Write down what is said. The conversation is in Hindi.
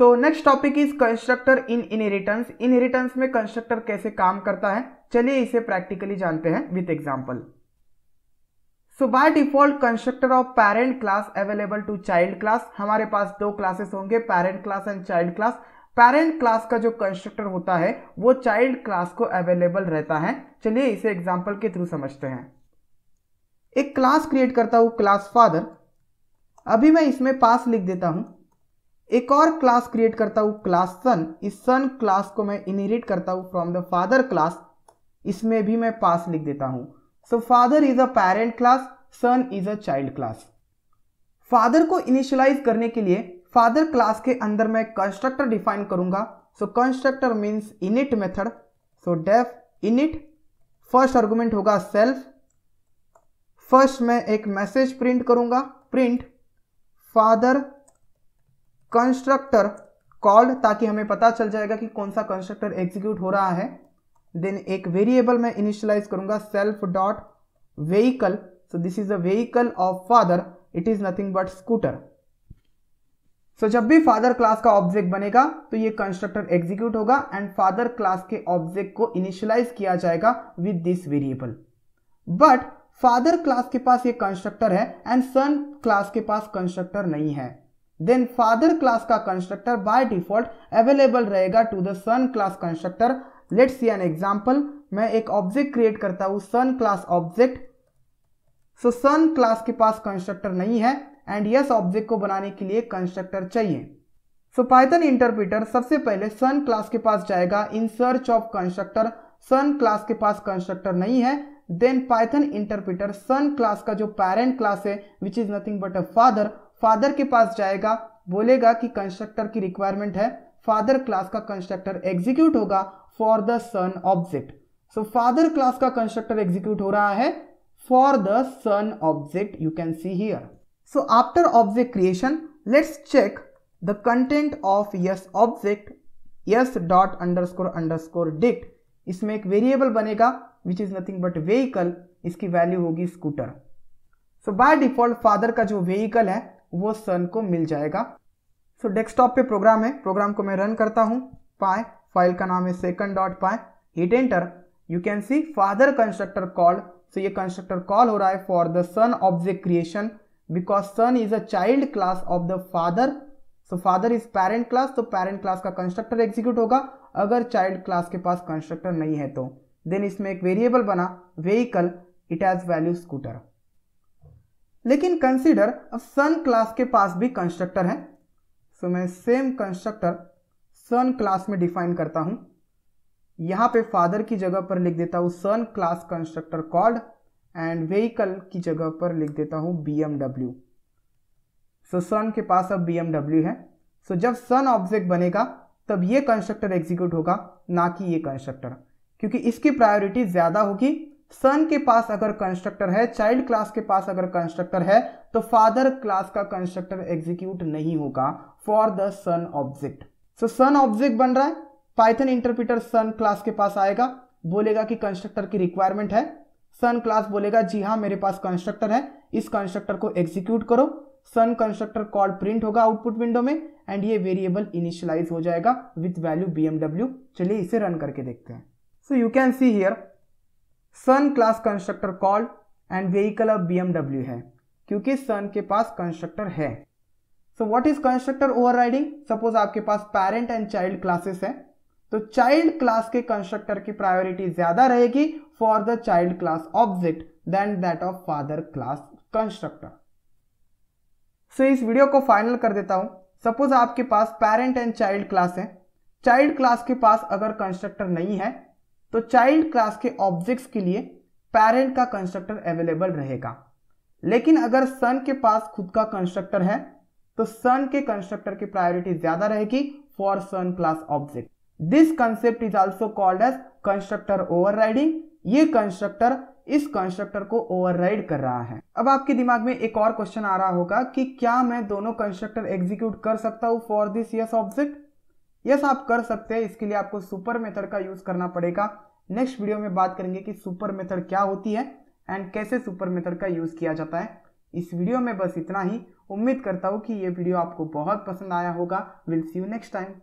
so next topic is constructor in inheritance inheritance में कंस्ट्रक्टर कैसे काम करता है चलिए इसे प्रैक्टिकली जानते हैं with example so by default constructor of parent class available to child class हमारे पास दो क्लासेस होंगे parent class and child class parent class का जो कंस्ट्रक्टर होता है वो चाइल्ड क्लास को अवेलेबल रहता है चलिए इसे एग्जाम्पल के थ्रू समझते हैं एक क्लास क्रिएट करता हूं क्लास फादर अभी मैं इसमें पास लिख देता हूं एक और क्लास क्रिएट करता हूँ क्लास सन इस सन क्लास को मैं इनहेरिट करता हूँ फ्रॉम द फादर क्लास इसमें भी मैं पास लिख देता हूँ so father is a parent class son is a child class father को इनिशियलाइज करने के लिए फादर क्लास के अंदर मैं कंस्ट्रक्टर डिफाइन करूंगा so constructor means init method so def init first argument होगा सेल्फ फर्स्ट मैं एक मैसेज प्रिंट करूंगा प्रिंट फादर कंस्ट्रक्टर कॉल्ड ताकि हमें पता चल जाएगा कि कौन सा कंस्ट्रक्टर एग्जीक्यूट हो रहा है देन एक वेरिएबल मैं इनिशियलाइज करूंगा self dot vehicle so this is the vehicle of father it is nothing but scooter so जब भी फादर क्लास का ऑब्जेक्ट बनेगा तो ये कंस्ट्रक्टर एग्जीक्यूट होगा एंड फादर क्लास के ऑब्जेक्ट को इनिशियलाइज किया जाएगा with this variable but father class के पास ये कंस्ट्रक्टर है एंड सन क्लास के पास कंस्ट्रक्टर नहीं है देन फादर क्लास का कंस्ट्रक्टर बाय डिफॉल्ट अवेलेबल रहेगा to the son class constructor let see an example मैं एक ऑब्जेक्ट क्रिएट करता हूँ son class object so son class के पास कंस्ट्रक्टर नहीं है एंड यस ऑब्जेक्ट को बनाने के लिए कंस्ट्रक्टर चाहिए सो पाइथन इंटरप्रिटर सबसे पहले सन क्लास के पास जाएगा in search of constructor son class के पास कंस्ट्रक्टर नहीं है then Python interpreter son class का जो पेरेंट क्लास है which is nothing but a father father के पास जाएगा बोलेगा कि कंस्ट्रक्टर की रिक्वायरमेंट है फादर क्लास का कंस्ट्रक्टर एग्जीक्यूट होगा for the son object so father class का कंस्ट्रक्टर एग्जीक्यूट हो रहा है for the son object you can see here so after object creation let's check the content of yes object yes dot underscore underscore dict इसमें एक वेरिएबल बनेगा which is nothing but vehicle इसकी वैल्यू होगी scooter so by default father का जो व्हीकल है वो सन को मिल जाएगा सो so, डेस्कटॉप पे प्रोग्राम है प्रोग्राम को मैं रन करता हूँ पाए फाइल का नाम है second dot py hit enter you can see father constructor call so ये कंस्ट्रक्टर कॉल हो रहा है for the son object creation because son is a child class of the father so father is parent class तो पेरेंट क्लास का कंस्ट्रक्टर एग्जीक्यूट होगा अगर चाइल्ड क्लास के पास कंस्ट्रक्टर नहीं है तो देन इसमें एक वेरिएबल बना vehicle it has value scooter लेकिन कंसीडर अब सन क्लास के पास भी कंस्ट्रक्टर है सो मैं सेम कंस्ट्रक्टर सन क्लास में डिफाइन करता हूं यहां पे फादर की जगह पर लिख देता हूं son class constructor called and vehicle की जगह पर लिख देता हूं बी एमडब्ल्यू सो सन के पास अब बी एमडब्ल्यू है सो so, जब सन ऑब्जेक्ट बनेगा तब ये कंस्ट्रक्टर एग्जीक्यूट होगा ना कि ये कंस्ट्रक्टर क्योंकि इसकी प्रायोरिटी ज़्यादा होगी सन के पास अगर कंस्ट्रक्टर है चाइल्ड क्लास के पास अगर कंस्ट्रक्टर है तो फादर क्लास का कंस्ट्रक्टर एग्जीक्यूट नहीं होगा for the son object so son object बन रहा है पाइथन इंटरप्रिटर सन क्लास के पास आएगा बोलेगा कि कंस्ट्रक्टर की रिक्वायरमेंट है सन क्लास बोलेगा जी हाँ मेरे पास कंस्ट्रक्टर है इस कंस्ट्रक्टर को एग्जीक्यूट करो सन कंस्ट्रक्टर कॉल प्रिंट होगा आउटपुट विंडो में एंड ये वेरिएबल इनिशियलाइज हो जाएगा विथ वैल्यू बी चलिए इसे रन करके देखते हैं so you can see here son class constructor called and vehicle of BMW है क्योंकि सन के पास कंस्ट्रक्टर है so what is constructor overriding suppose आपके पास पेरेंट एंड चाइल्ड क्लासेस है तो चाइल्ड क्लास के कंस्ट्रक्टर की प्रायोरिटी ज्यादा रहेगी for the child class object then that of father class constructor so इस वीडियो को फाइनल कर देता हूं सपोज आपके पास पेरेंट एंड चाइल्ड क्लास है चाइल्ड क्लास के पास अगर कंस्ट्रक्टर नहीं है तो चाइल्ड क्लास के ऑब्जेक्ट्स के लिए पेरेंट का कंस्ट्रक्टर अवेलेबल रहेगा लेकिन अगर सन के पास खुद का कंस्ट्रक्टर है तो सन के कंस्ट्रक्टर की प्रायोरिटी ज्यादा रहेगी for son class object this concept is also called as constructor over ये कंस्ट्रक्टर इस कंस्ट्रक्टर को ओवरराइड कर रहा है अब आपके दिमाग में एक और क्वेश्चन आ रहा होगा कि क्या मैं दोनों कंस्ट्रक्टर एग्जीक्यूट कर सकता हूं for this yes object yes आप कर सकते हैं इसके लिए आपको सुपर मेथड का यूज करना पड़ेगा नेक्स्ट वीडियो में बात करेंगे कि सुपर मेथड क्या होती है एंड कैसे सुपर मेथड का यूज किया जाता है इस वीडियो में बस इतना ही उम्मीद करता हूँ कि ये वीडियो आपको बहुत पसंद आया होगा will see you next time